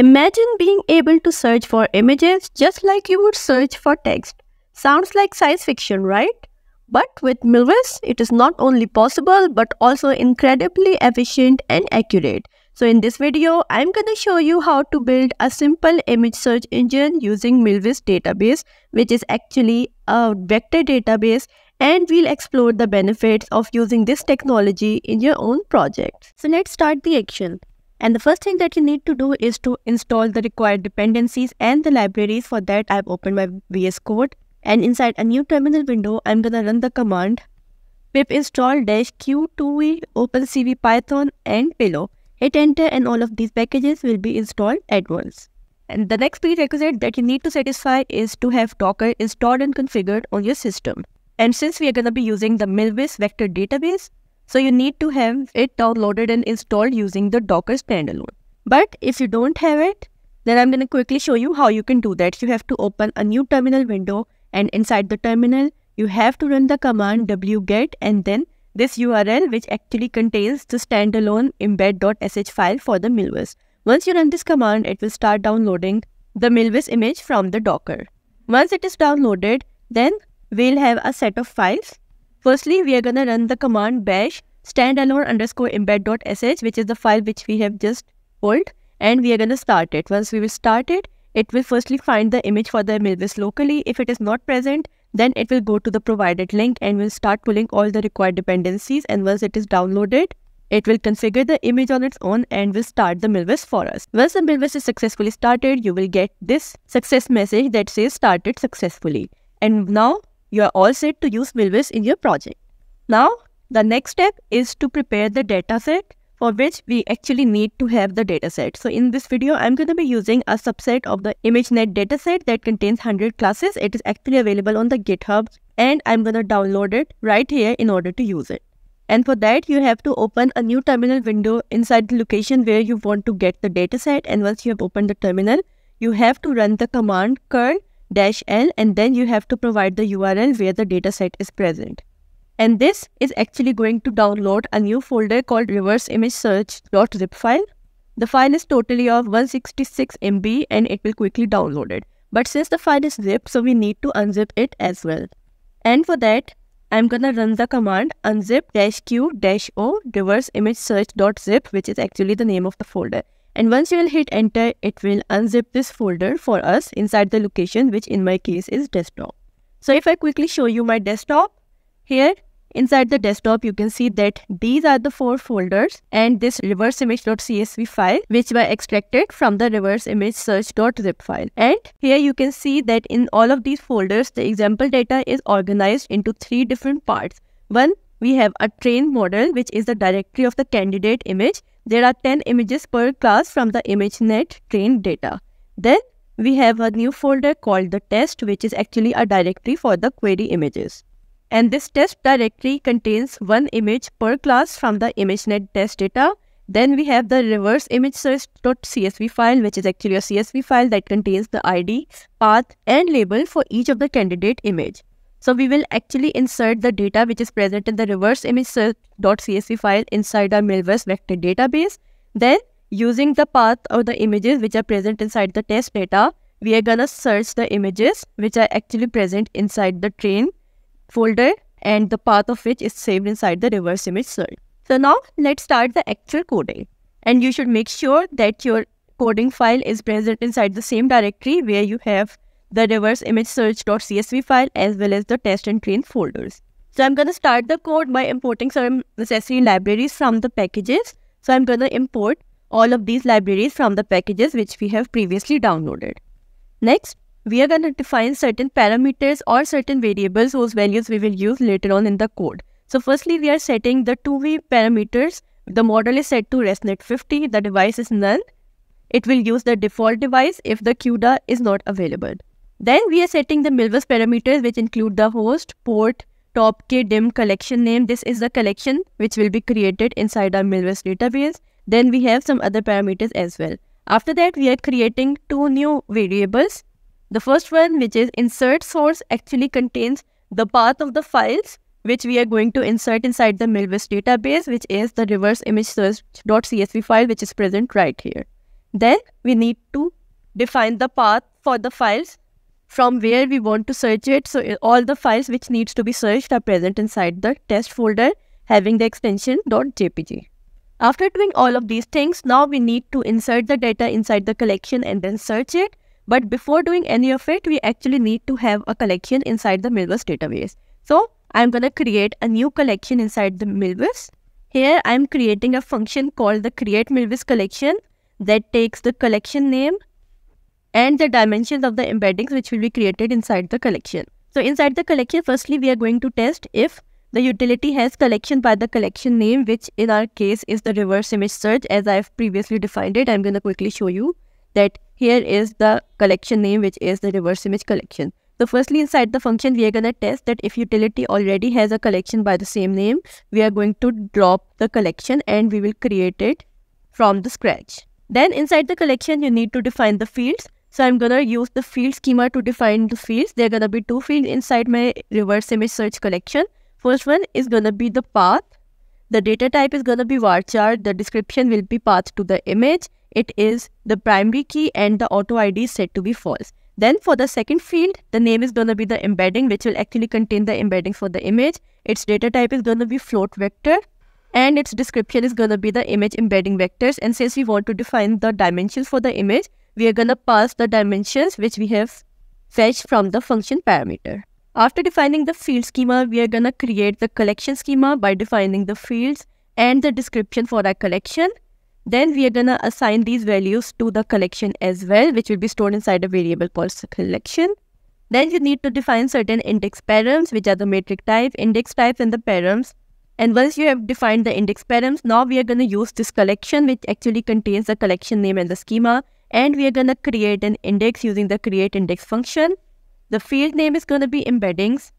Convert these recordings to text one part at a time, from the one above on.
Imagine being able to search for images just like you would search for text. Sounds like science fiction, right? But with Milvis, it is not only possible but also incredibly efficient and accurate. So in this video, I'm gonna show you how to build a simple image search engine using Milvis database, which is actually a vector database and we'll explore the benefits of using this technology in your own project. So let's start the action. And the first thing that you need to do is to install the required dependencies and the libraries. For that, I've opened my VS Code. And inside a new terminal window, I'm going to run the command pip install dash q2e opencv python and pillow. Hit enter and all of these packages will be installed at once. And the next prerequisite that you need to satisfy is to have Docker installed and configured on your system. And since we are going to be using the Milvis vector database, so you need to have it downloaded and installed using the Docker standalone. But if you don't have it, then I'm going to quickly show you how you can do that. You have to open a new terminal window and inside the terminal, you have to run the command wget and then this URL which actually contains the standalone embed.sh file for the Milvis. Once you run this command, it will start downloading the Milvis image from the Docker. Once it is downloaded, then we'll have a set of files Firstly, we are going to run the command bash standalone underscore embed.sh, which is the file which we have just pulled, and we are going to start it. Once we will start it, it will firstly find the image for the Milvis locally. If it is not present, then it will go to the provided link and will start pulling all the required dependencies. And once it is downloaded, it will configure the image on its own and will start the Milvis for us. Once the Milvis is successfully started, you will get this success message that says started successfully. And now you are all set to use Milvis in your project. Now, the next step is to prepare the dataset for which we actually need to have the dataset. So in this video, I'm going to be using a subset of the ImageNet dataset that contains 100 classes. It is actually available on the GitHub and I'm going to download it right here in order to use it. And for that, you have to open a new terminal window inside the location where you want to get the dataset. And once you have opened the terminal, you have to run the command curl dash L and then you have to provide the URL where the dataset is present. And this is actually going to download a new folder called reverse image search.zip file. The file is totally of 166 MB and it will quickly download it. But since the file is zipped, so we need to unzip it as well. And for that, I'm gonna run the command unzip-q-o reverse image search.zip, which is actually the name of the folder. And once you will hit enter, it will unzip this folder for us inside the location, which in my case is desktop. So if I quickly show you my desktop, here inside the desktop, you can see that these are the four folders and this reverseimage.csv file, which were extracted from the reverseimagesearch.zip file. And here you can see that in all of these folders, the example data is organized into three different parts. One, we have a train model, which is the directory of the candidate image there are 10 images per class from the ImageNet trained data. Then we have a new folder called the test which is actually a directory for the query images. And this test directory contains one image per class from the ImageNet test data. Then we have the reverse image search.csv file which is actually a CSV file that contains the ID, path and label for each of the candidate image. So we will actually insert the data which is present in the reverse image file inside our Milverse vector database. Then using the path of the images which are present inside the test data, we are gonna search the images which are actually present inside the train folder and the path of which is saved inside the reverse image search. So now let's start the actual coding. And you should make sure that your coding file is present inside the same directory where you have the reverse image search.csv file as well as the test and train folders. So I'm going to start the code by importing some necessary libraries from the packages. So I'm going to import all of these libraries from the packages which we have previously downloaded. Next, we are going to define certain parameters or certain variables whose values we will use later on in the code. So firstly, we are setting the 2V parameters. The model is set to ResNet 50, the device is none. It will use the default device if the CUDA is not available. Then we are setting the Milvus parameters which include the host, port, top k dim collection name. This is the collection which will be created inside our Milvus database. Then we have some other parameters as well. After that, we are creating two new variables. The first one, which is insert source, actually contains the path of the files which we are going to insert inside the Milvus database, which is the reverse image search.csv file, which is present right here. Then we need to define the path for the files from where we want to search it. So all the files which needs to be searched are present inside the test folder having the extension .jpg. After doing all of these things, now we need to insert the data inside the collection and then search it. But before doing any of it, we actually need to have a collection inside the Milvus database. So I'm going to create a new collection inside the Milvus. Here I'm creating a function called the create Milvus collection that takes the collection name and the dimensions of the embeddings which will be created inside the collection. So inside the collection, firstly, we are going to test if the utility has collection by the collection name, which in our case is the reverse image search as I've previously defined it. I'm going to quickly show you that here is the collection name, which is the reverse image collection. So firstly, inside the function, we are going to test that if utility already has a collection by the same name, we are going to drop the collection and we will create it from the scratch. Then inside the collection, you need to define the fields. So I'm gonna use the field schema to define the fields. There are gonna be two fields inside my reverse image search collection. First one is gonna be the path. The data type is gonna be varchar. chart. The description will be path to the image. It is the primary key and the auto ID is set to be false. Then for the second field, the name is gonna be the embedding which will actually contain the embedding for the image. Its data type is gonna be float vector and its description is gonna be the image embedding vectors. And since we want to define the dimensions for the image, we are going to pass the dimensions which we have fetched from the function parameter. After defining the field schema, we are going to create the collection schema by defining the fields and the description for our collection. Then we are going to assign these values to the collection as well, which will be stored inside a variable called collection. Then you need to define certain index params, which are the metric type, index type, and the params. And once you have defined the index params, now we are going to use this collection, which actually contains the collection name and the schema, and we are going to create an index using the create index function. The field name is going to be embeddings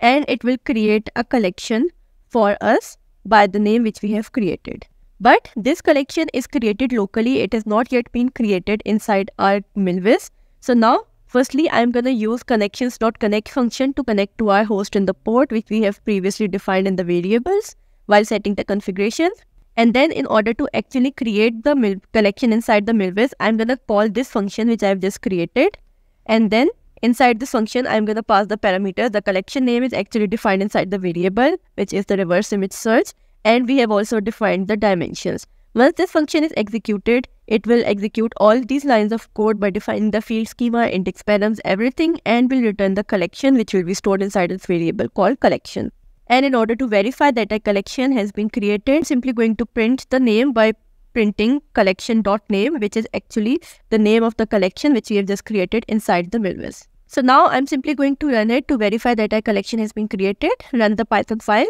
and it will create a collection for us by the name which we have created. But this collection is created locally. It has not yet been created inside our Milvis. So now, firstly, I'm going to use connections.connect function to connect to our host in the port, which we have previously defined in the variables while setting the configuration. And then in order to actually create the mil collection inside the Milvis, I'm going to call this function which I've just created. And then inside this function, I'm going to pass the parameters. The collection name is actually defined inside the variable, which is the reverse image search. And we have also defined the dimensions. Once this function is executed, it will execute all these lines of code by defining the field schema, index params, everything, and will return the collection which will be stored inside its variable called collection. And in order to verify that a collection has been created, simply going to print the name by printing collection.name, which is actually the name of the collection which we have just created inside the Milvis. So now I'm simply going to run it to verify that a collection has been created, run the Python file,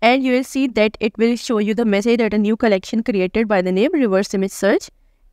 and you will see that it will show you the message that a new collection created by the name reverse image search.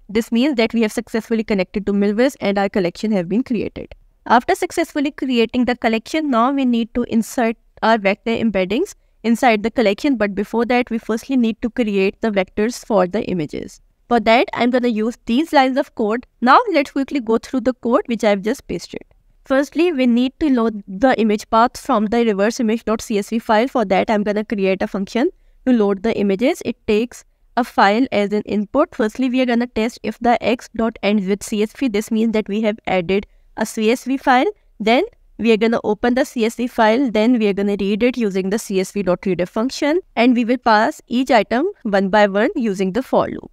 This means that we have successfully connected to Milvis and our collection have been created. After successfully creating the collection, now we need to insert our vector embeddings inside the collection. But before that, we firstly need to create the vectors for the images. For that, I'm going to use these lines of code. Now, let's quickly go through the code which I've just pasted. Firstly, we need to load the image path from the reverse image.csv file. For that, I'm going to create a function to load the images. It takes a file as an input. Firstly, we are going to test if the x dot ends with CSV. This means that we have added a CSV file. Then we are going to open the CSV file, then we are going to read it using the csv.reader function and we will pass each item one by one using the for loop.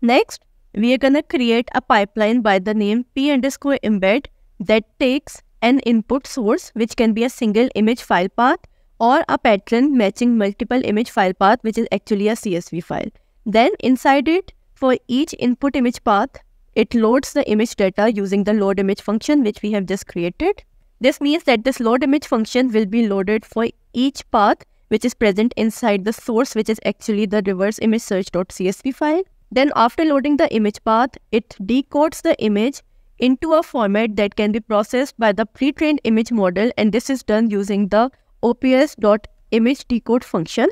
Next, we are going to create a pipeline by the name p underscore embed that takes an input source which can be a single image file path or a pattern matching multiple image file path which is actually a CSV file. Then inside it, for each input image path, it loads the image data using the load image function which we have just created. This means that this load image function will be loaded for each path which is present inside the source which is actually the reverse image search.csv file. Then after loading the image path, it decodes the image into a format that can be processed by the pre-trained image model and this is done using the ops.imageDecode decode function.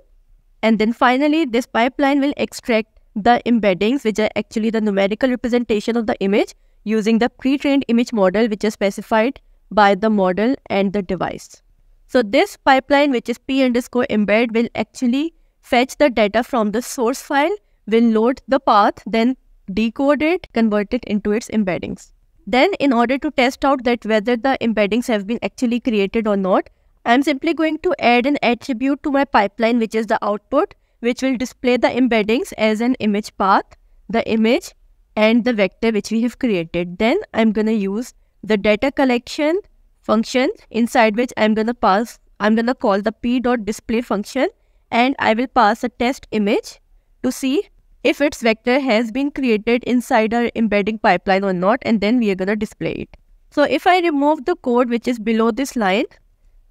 And then finally, this pipeline will extract the embeddings which are actually the numerical representation of the image using the pre-trained image model which is specified by the model and the device. So this pipeline, which is p underscore embed, will actually fetch the data from the source file, will load the path, then decode it, convert it into its embeddings. Then in order to test out that whether the embeddings have been actually created or not, I'm simply going to add an attribute to my pipeline, which is the output, which will display the embeddings as an image path, the image, and the vector which we have created. Then I'm going to use the data collection function inside which I'm going to pass, I'm going to call the p dot display function and I will pass a test image to see if its vector has been created inside our embedding pipeline or not and then we are going to display it. So if I remove the code which is below this line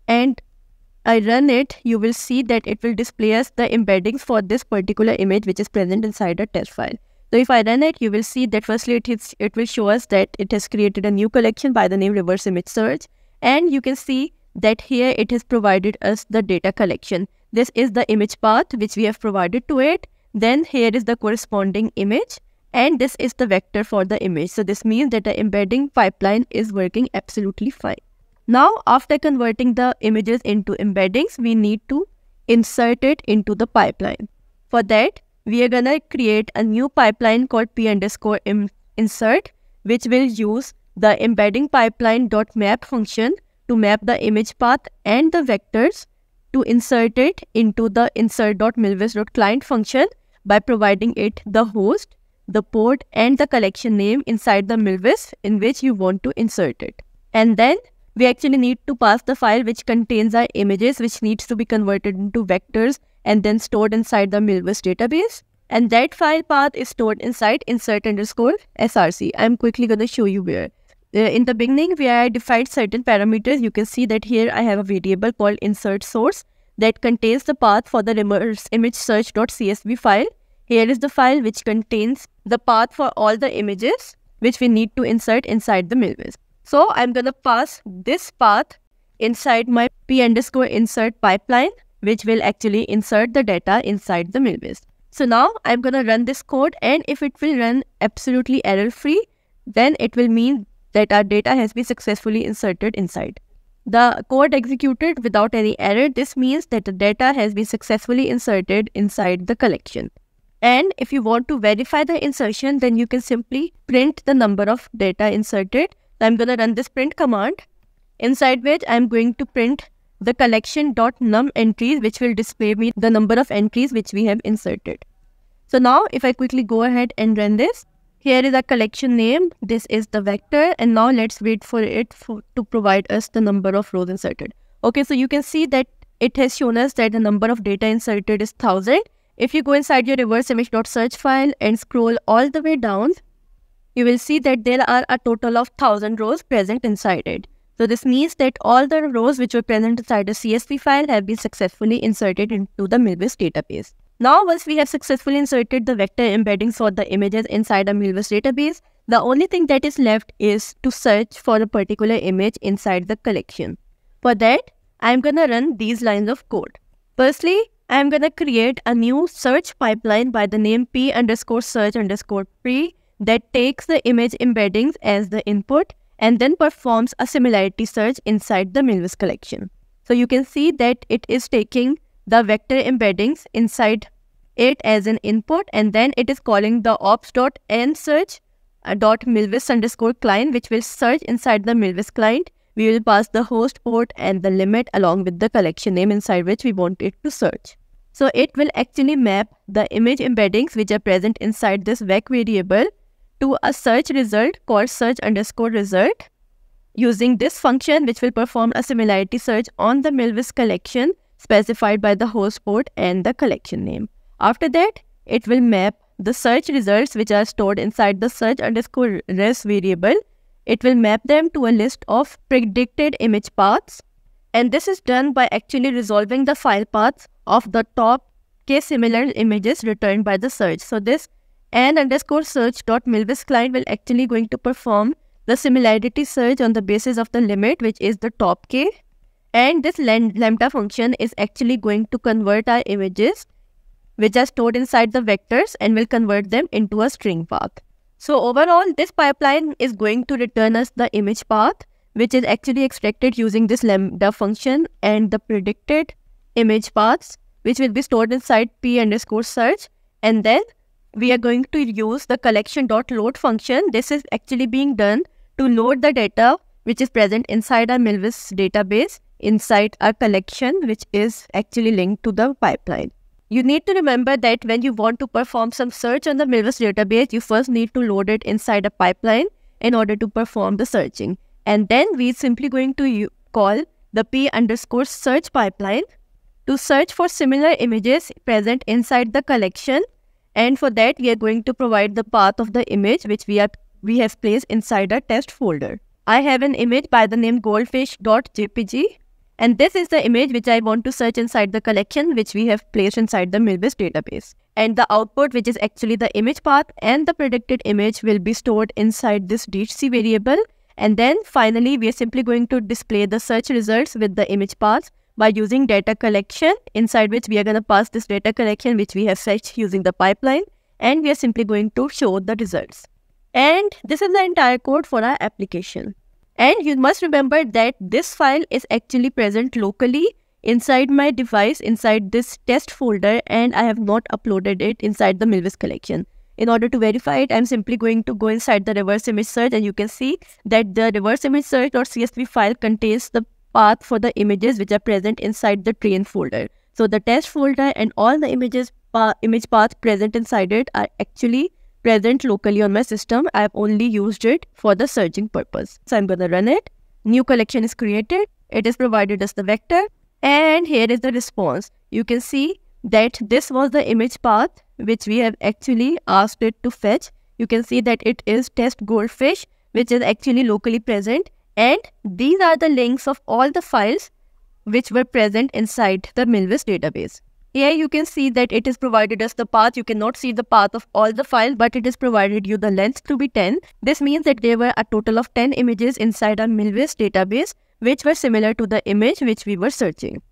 and I run it, you will see that it will display us the embeddings for this particular image which is present inside a test file. So if I run it, you will see that firstly it, it will show us that it has created a new collection by the name reverse image search. And you can see that here it has provided us the data collection. This is the image path which we have provided to it. Then here is the corresponding image and this is the vector for the image. So this means that the embedding pipeline is working absolutely fine. Now after converting the images into embeddings, we need to insert it into the pipeline. For that, we are gonna create a new pipeline called p underscore insert, which will use the embedding pipeline dot map function to map the image path and the vectors to insert it into the insert.milvis.client function by providing it the host, the port and the collection name inside the milvis in which you want to insert it. And then we actually need to pass the file which contains our images which needs to be converted into vectors and then stored inside the Milvus database. And that file path is stored inside insert underscore src. I'm quickly going to show you where. Uh, in the beginning, where I defined certain parameters, you can see that here I have a variable called insert source that contains the path for the reverse image search.csv file. Here is the file which contains the path for all the images which we need to insert inside the Milvus. So I'm going to pass this path inside my p underscore insert pipeline which will actually insert the data inside the Milbase. So now I'm going to run this code and if it will run absolutely error free, then it will mean that our data has been successfully inserted inside. The code executed without any error, this means that the data has been successfully inserted inside the collection. And if you want to verify the insertion, then you can simply print the number of data inserted. So I'm going to run this print command, inside which I'm going to print the collection.num entries which will display me the number of entries which we have inserted. So now if I quickly go ahead and run this, here is our collection name, this is the vector and now let's wait for it for, to provide us the number of rows inserted. Okay, so you can see that it has shown us that the number of data inserted is 1000. If you go inside your reverse image.search file and scroll all the way down, you will see that there are a total of 1000 rows present inside it. So this means that all the rows which were present inside the CSV file have been successfully inserted into the Milbus database. Now once we have successfully inserted the vector embeddings for the images inside the Milbus database, the only thing that is left is to search for a particular image inside the collection. For that, I'm gonna run these lines of code. Firstly, I'm gonna create a new search pipeline by the name p underscore search underscore pre that takes the image embeddings as the input and then performs a similarity search inside the Milvus collection. So you can see that it is taking the vector embeddings inside it as an input and then it is calling the ops.n search uh, dot milvis underscore client which will search inside the milvis client. We will pass the host port and the limit along with the collection name inside which we want it to search. So it will actually map the image embeddings which are present inside this vec variable to a search result called search underscore result using this function which will perform a similarity search on the Milvis collection specified by the host port and the collection name. After that, it will map the search results which are stored inside the search underscore res variable. It will map them to a list of predicted image paths. And this is done by actually resolving the file paths of the top k similar images returned by the search. So this and underscore search dot milvis client will actually going to perform the similarity search on the basis of the limit which is the top k and this lambda function is actually going to convert our images which are stored inside the vectors and will convert them into a string path. So overall this pipeline is going to return us the image path which is actually extracted using this lambda function and the predicted image paths which will be stored inside p underscore search and then we are going to use the collection.load function. This is actually being done to load the data which is present inside our Milvis database inside our collection which is actually linked to the pipeline. You need to remember that when you want to perform some search on the Milvis database, you first need to load it inside a pipeline in order to perform the searching. And then we're simply going to call the p underscore search pipeline to search for similar images present inside the collection and for that, we are going to provide the path of the image which we, are, we have placed inside our test folder. I have an image by the name goldfish.jpg and this is the image which I want to search inside the collection which we have placed inside the Milbis database. And the output which is actually the image path and the predicted image will be stored inside this DHC variable. And then finally, we are simply going to display the search results with the image path by using data collection inside which we are going to pass this data collection which we have fetched using the pipeline and we are simply going to show the results. And this is the entire code for our application. And you must remember that this file is actually present locally inside my device inside this test folder and I have not uploaded it inside the Milvis collection. In order to verify it, I'm simply going to go inside the reverse image search and you can see that the reverse image search or CSV file contains the path for the images which are present inside the train folder. So the test folder and all the images pa image paths present inside it are actually present locally on my system. I've only used it for the searching purpose. So I'm going to run it. New collection is created. It is provided as the vector. And here is the response. You can see that this was the image path which we have actually asked it to fetch. You can see that it is test goldfish which is actually locally present and these are the links of all the files which were present inside the Milvis database. Here you can see that it is provided as the path. You cannot see the path of all the files, but it is provided you the length to be 10. This means that there were a total of 10 images inside our Milvis database, which were similar to the image which we were searching.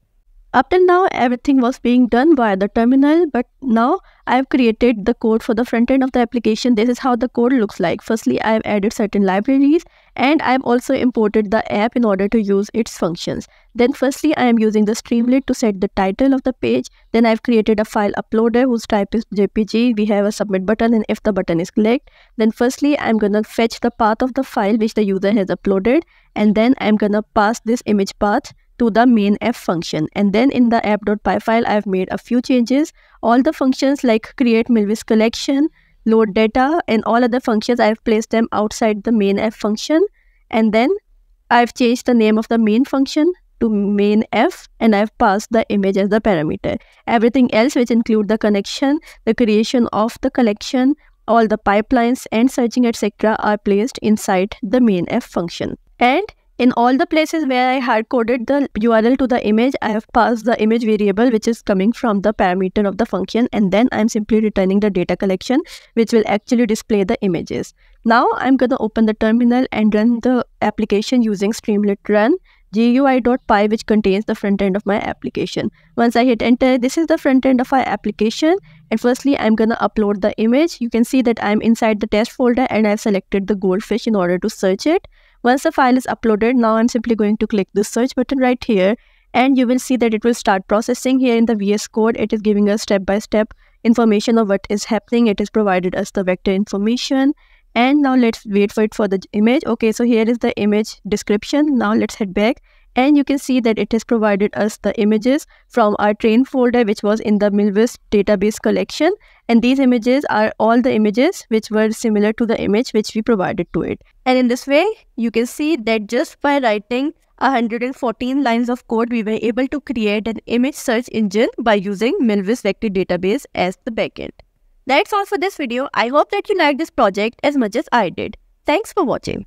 Up till now, everything was being done via the terminal, but now I've created the code for the front end of the application. This is how the code looks like. Firstly, I've added certain libraries and I've also imported the app in order to use its functions. Then firstly, I am using the Streamlit to set the title of the page. Then I've created a file uploader whose type is JPG. We have a submit button and if the button is clicked, then firstly, I'm gonna fetch the path of the file which the user has uploaded and then I'm gonna pass this image path to the main f function and then in the app.py file I've made a few changes. All the functions like create milvis collection, load data and all other functions I've placed them outside the main f function and then I've changed the name of the main function to main f and I've passed the image as the parameter. Everything else which include the connection, the creation of the collection, all the pipelines and searching etc are placed inside the main f function. And in all the places where I hard coded the URL to the image, I have passed the image variable which is coming from the parameter of the function and then I'm simply returning the data collection which will actually display the images. Now I'm going to open the terminal and run the application using streamlit run gui.py which contains the front end of my application. Once I hit enter, this is the front end of my application and firstly I'm gonna upload the image. You can see that I'm inside the test folder and I've selected the goldfish in order to search it. Once the file is uploaded, now I'm simply going to click the search button right here and you will see that it will start processing here in the VS Code. It is giving us step-by-step -step information of what is happening. It has provided us the vector information and now let's wait for it for the image. Okay, so here is the image description. Now let's head back and you can see that it has provided us the images from our train folder which was in the Milvus database collection and these images are all the images which were similar to the image which we provided to it. And in this way, you can see that just by writing 114 lines of code, we were able to create an image search engine by using Milvus Vector database as the backend. That's all for this video. I hope that you liked this project as much as I did. Thanks for watching.